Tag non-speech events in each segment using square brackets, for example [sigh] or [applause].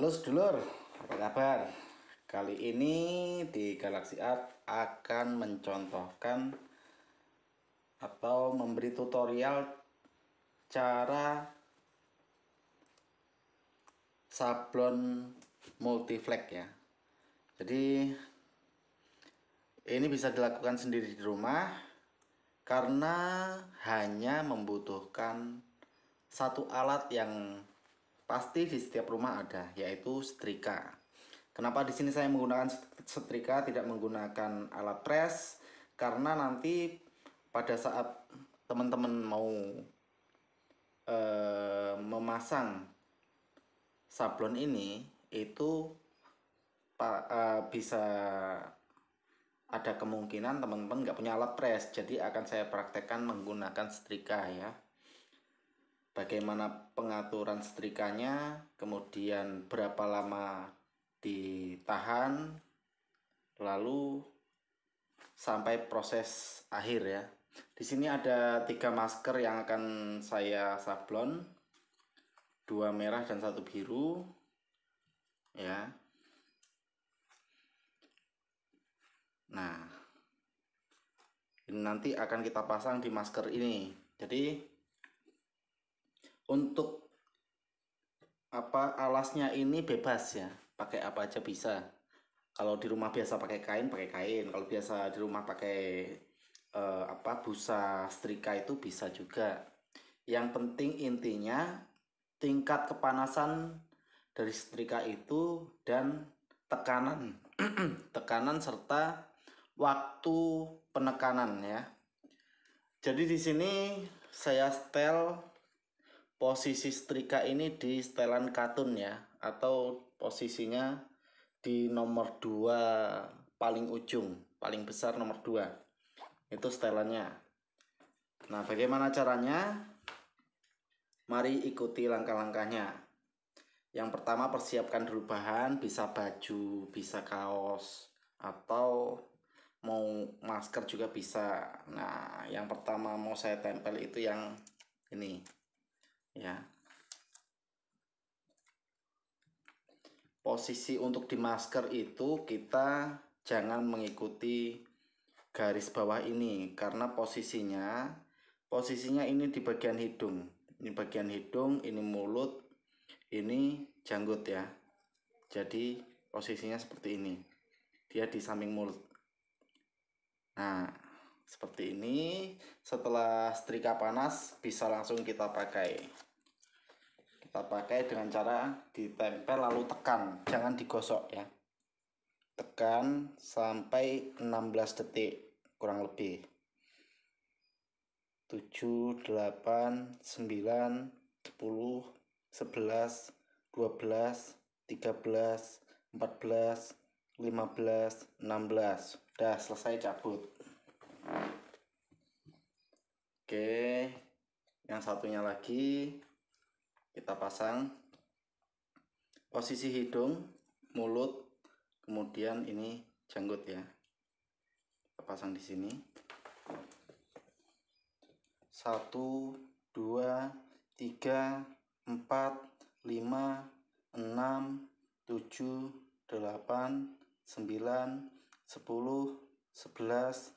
Halo sedulur, apa kabar? Kali ini di Galaxy Art akan mencontohkan atau memberi tutorial cara sablon multiflag ya. Jadi ini bisa dilakukan sendiri di rumah karena hanya membutuhkan satu alat yang pasti di setiap rumah ada, yaitu setrika. Kenapa di sini saya menggunakan setrika tidak menggunakan alat pres Karena nanti pada saat teman-teman mau eh, memasang sablon ini itu pa, eh, bisa ada kemungkinan teman-teman nggak punya alat pres jadi akan saya praktekkan menggunakan setrika ya bagaimana pengaturan setrikanya, kemudian berapa lama ditahan, lalu sampai proses akhir ya. Di sini ada tiga masker yang akan saya sablon, dua merah dan satu biru, ya. Nah, ini nanti akan kita pasang di masker ini. Jadi untuk apa alasnya ini bebas ya pakai apa aja bisa kalau di rumah biasa pakai kain pakai kain kalau biasa di rumah pakai eh, apa busa setrika itu bisa juga yang penting intinya tingkat kepanasan dari setrika itu dan tekanan [clears throat] tekanan serta waktu penekanan ya jadi di sini saya setel posisi setrika ini di setelan katun ya atau posisinya di nomor 2 paling ujung paling besar nomor 2 itu setelannya nah bagaimana caranya mari ikuti langkah-langkahnya yang pertama persiapkan dulu bahan, bisa baju, bisa kaos, atau mau masker juga bisa. Nah, yang pertama mau saya tempel itu yang ini ya posisi untuk di masker itu kita jangan mengikuti garis bawah ini karena posisinya posisinya ini di bagian hidung ini bagian hidung ini mulut ini janggut ya jadi posisinya seperti ini dia di samping mulut nah seperti ini setelah setrika panas bisa langsung kita pakai kita pakai dengan cara ditempel lalu tekan jangan digosok ya tekan sampai 16 detik kurang lebih 7 8 9 10 11 12 13 14 15 16 udah selesai cabut oke yang satunya lagi kita pasang posisi hidung mulut kemudian ini janggut ya kita pasang di sini satu dua tiga empat lima enam tujuh delapan sembilan sepuluh sebelas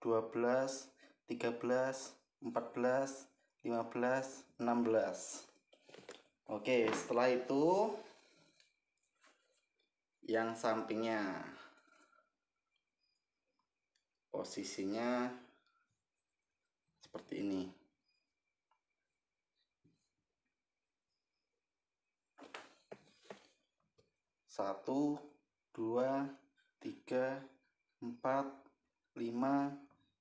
12 13 14 15 16 oke setelah itu yang sampingnya posisinya seperti ini satu dua tiga empat lima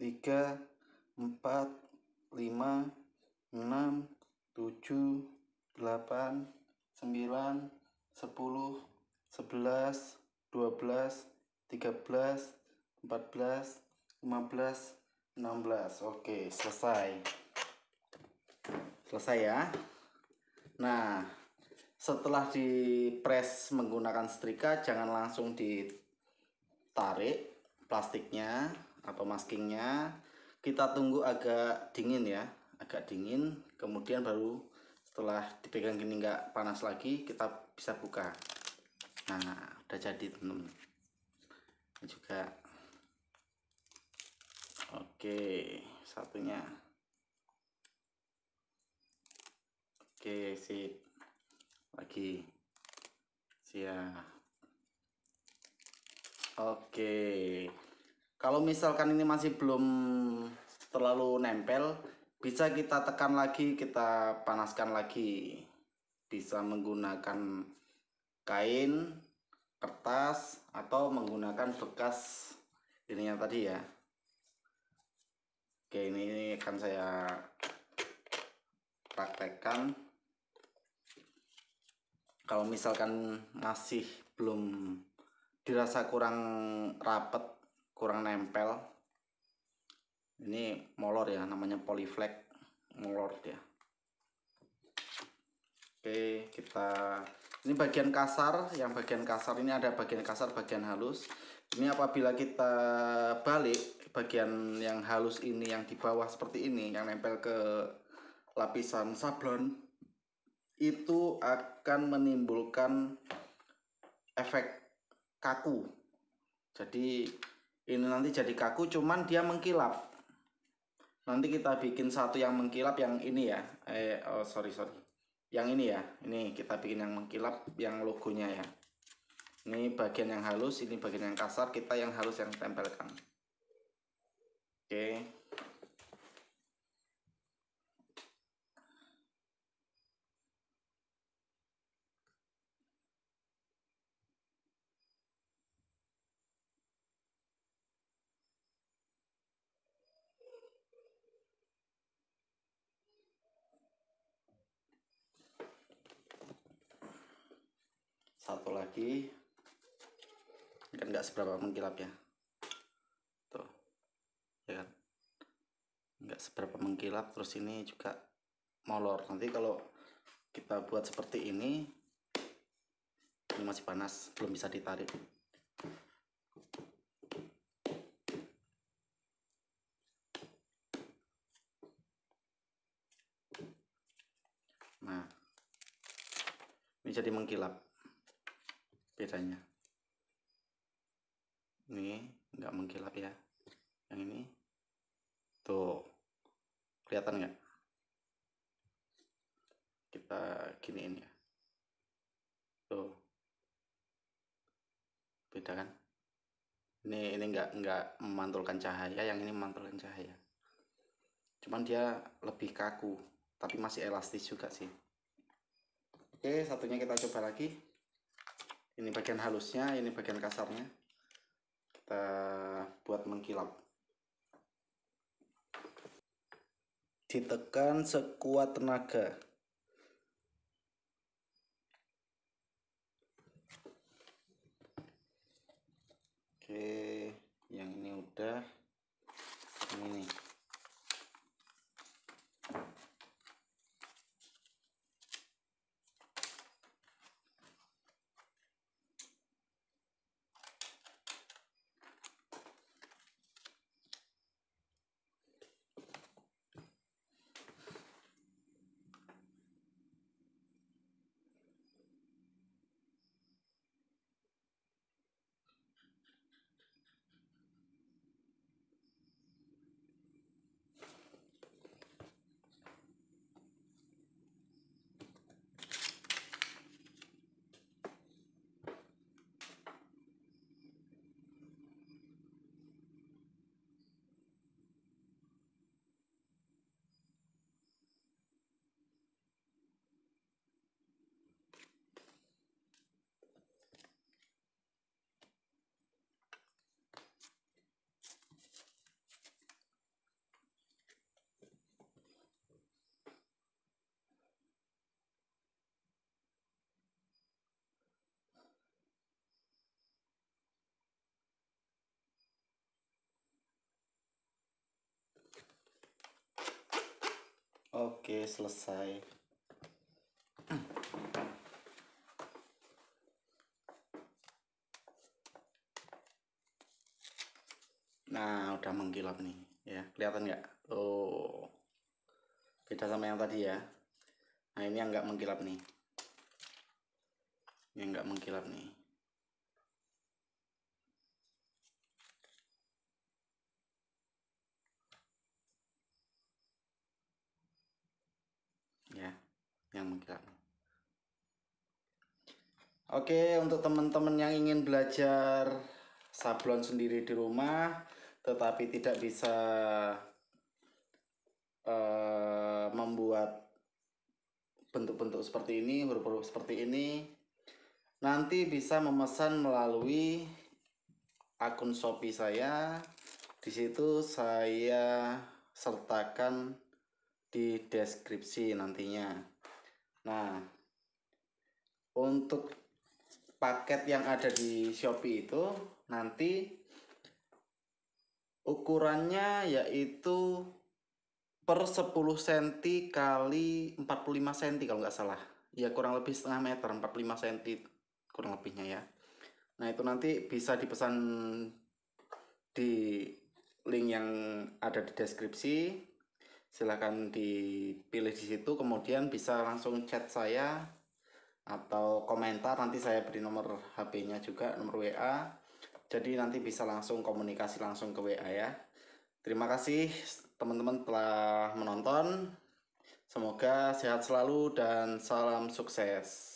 tiga, empat, lima, enam, tujuh, delapan, sembilan, sepuluh, 11, dua belas, tiga belas, empat belas, lima belas, enam belas. Oke, selesai. Selesai ya. Nah, setelah di press menggunakan setrika jangan langsung ditarik plastiknya atau maskingnya kita tunggu agak dingin ya agak dingin kemudian baru setelah dipegang gini nggak panas lagi kita bisa buka nah, nah udah jadi temen ini juga oke satunya oke sip lagi siap oke kalau misalkan ini masih belum terlalu nempel bisa kita tekan lagi kita panaskan lagi bisa menggunakan kain kertas atau menggunakan bekas ininya tadi ya oke ini akan saya praktekkan kalau misalkan masih belum dirasa kurang rapet kurang nempel ini molor ya namanya polyflex molor dia oke kita ini bagian kasar yang bagian kasar ini ada bagian kasar bagian halus ini apabila kita balik bagian yang halus ini yang di bawah seperti ini yang nempel ke lapisan sablon itu akan menimbulkan efek kaku jadi ini nanti jadi kaku cuman dia mengkilap nanti kita bikin satu yang mengkilap yang ini ya eh oh, sorry sorry yang ini ya ini kita bikin yang mengkilap yang logonya ya ini bagian yang halus ini bagian yang kasar kita yang halus yang tempelkan oke okay. lagi kan nggak seberapa mengkilap ya tuh ya kan nggak seberapa mengkilap terus ini juga molor nanti kalau kita buat seperti ini ini masih panas belum bisa ditarik tuh kelihatan nggak kita giniin ya tuh beda kan ini ini nggak nggak memantulkan cahaya yang ini memantulkan cahaya cuman dia lebih kaku tapi masih elastis juga sih oke satunya kita coba lagi ini bagian halusnya ini bagian kasarnya kita buat mengkilap ditekan sekuat tenaga. Oke, yang ini udah ini. Oke, selesai. Nah, udah mengkilap nih, ya. Kelihatan nggak? Oh Beda sama yang tadi ya. Nah, ini yang nggak mengkilap nih. Yang nggak mengkilap nih. Oke, untuk teman-teman yang ingin belajar sablon sendiri di rumah tetapi tidak bisa uh, membuat bentuk-bentuk seperti ini, huruf-huruf seperti ini, nanti bisa memesan melalui akun Shopee saya. Di situ saya sertakan di deskripsi nantinya. Nah, untuk paket yang ada di Shopee itu nanti ukurannya yaitu per 10 cm kali 45 cm kalau nggak salah ya kurang lebih setengah meter 45 cm kurang lebihnya ya nah itu nanti bisa dipesan di link yang ada di deskripsi silahkan dipilih di situ kemudian bisa langsung chat saya atau komentar nanti saya beri nomor HP-nya juga nomor WA jadi nanti bisa langsung komunikasi langsung ke WA ya terima kasih teman-teman telah menonton semoga sehat selalu dan salam sukses